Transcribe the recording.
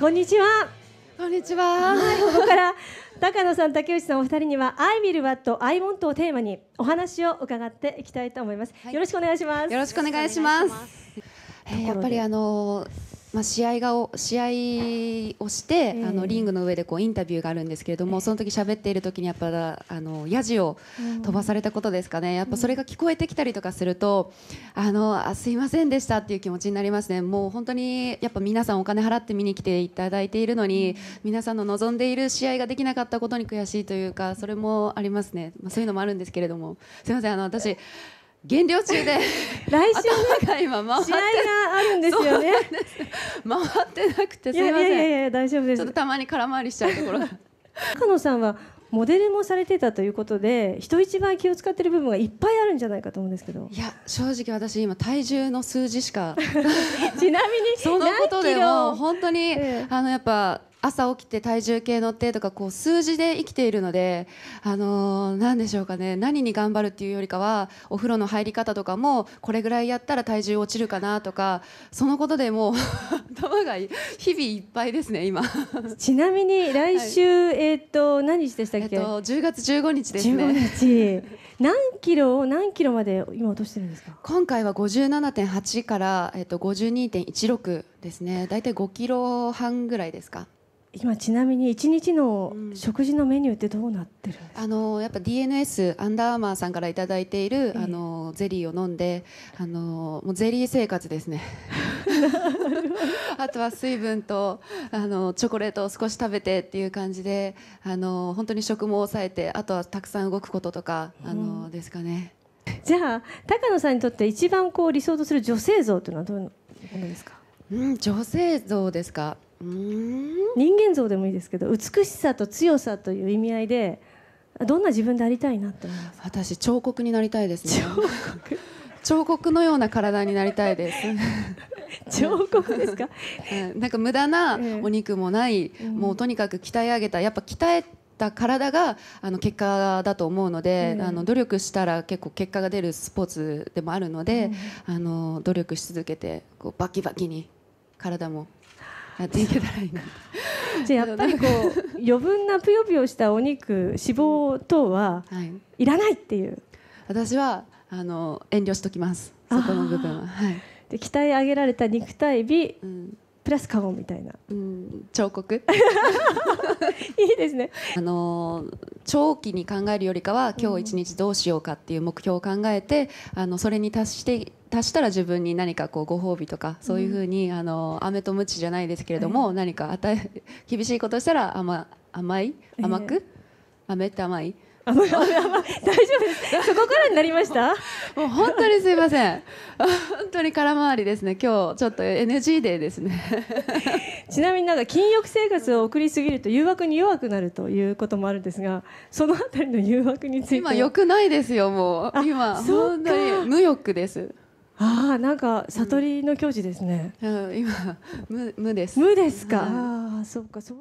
こんにちは。こんにちは。ここから高野さん、竹内さんお二人には I will what I want をテーマにお話を伺っていきたいと思います。はい、よろしくお願いします。よろしくお願いします。えー、やっぱりあのーまあ、試合がを試合をして、あのリングの上でこうインタビューがあるんですけれども、その時喋っている時にやっぱあのヤジを飛ばされたことですかね、やっぱそれが聞こえてきたりとかすると、あのあすいませんでしたっていう気持ちになりますね、もう本当にやっぱ皆さんお金払って見に来ていただいているのに、皆さんの望んでいる試合ができなかったことに悔しいというか、それもありますね、まあ、そういうのもあるんですけれども、すいません、あの私減量中で 来週、ね、が今試合があるんですよね回ってなくてすいませんいやいやいや大丈夫ですちょっとたまに空回りしちゃうところ加 野さんはモデルもされてたということで人一倍気を使ってる部分がいっぱいあるんじゃないかと思うんですけどいや正直私今体重の数字しか ちなみにそのことでも本当に、ええ、あのやっぱ朝起きて体重計乗ってとかこう数字で生きているので、あのー、何でしょうかね何に頑張るっていうよりかはお風呂の入り方とかもこれぐらいやったら体重落ちるかなとかそのことでもう 頭が日々いっぱいですね今ちなみに来週、はい、えっ、と何日でしたっけ、えー、と10月15日ですね15日何キロを何キロまで今落としてるんですか今回は57.8から、えっと52.16ですね大体5キロ半ぐらいですか今ちなみに一日の食事のメニューってどうなってるんですか、うん、あのやっぱ DNS アンダーアーマーさんから頂いている、えあのゼリーを飲んであのもうゼリー生活ですね あとは水分とあのチョコレートを少し食べてっていう感じであの本当に食も抑えてあとはたくさん動くこととか、うん、あのですかねじゃあ高野さんにとって一番こう理想とする女性像というのはどういうものですかうん、女性像ですかうん人間像でもいいですけど美しさと強さという意味合いでどんな自分でありたいなって思います私彫刻になりたいですね彫刻のような体になりたいです彫刻ですか なんか無駄なお肉もない、えー、もうとにかく鍛え上げたやっぱ鍛えた体があの結果だと思うので、うん、あの努力したら結構結果が出るスポーツでもあるので、うん、あの努力し続けてこうバキバキに体もやっていけたらいいな じゃあやっぱりこう余分なぷよぷよしたお肉脂肪等は、い、らないっていう私はあの遠慮しときますそこの部分は、はい、で鍛え上げられた肉体美、うん、プラスカゴみたいな、うん、彫刻 いいですねあの長期に考えるよりかは今日一日どうしようかっていう目標を考えてあのそれに達して達したら自分に何かこうご褒美とかそういうふうに、あの飴と鞭じゃないですけれども、何か与え 厳しいことしたら甘甘い甘く、飴って甘い大丈夫ですそこからになりましたもう本当にすいません本当に空回りですね今日ちょっと NG デーですねちなみになんか禁欲生活を送りすぎると誘惑に弱くなるということもあるんですがそのあたりの誘惑について今良くないですよもう今本当に無欲ですああ、なんか悟りの境地ですね。うん、今無無です。無ですか。ああ、そうかそう。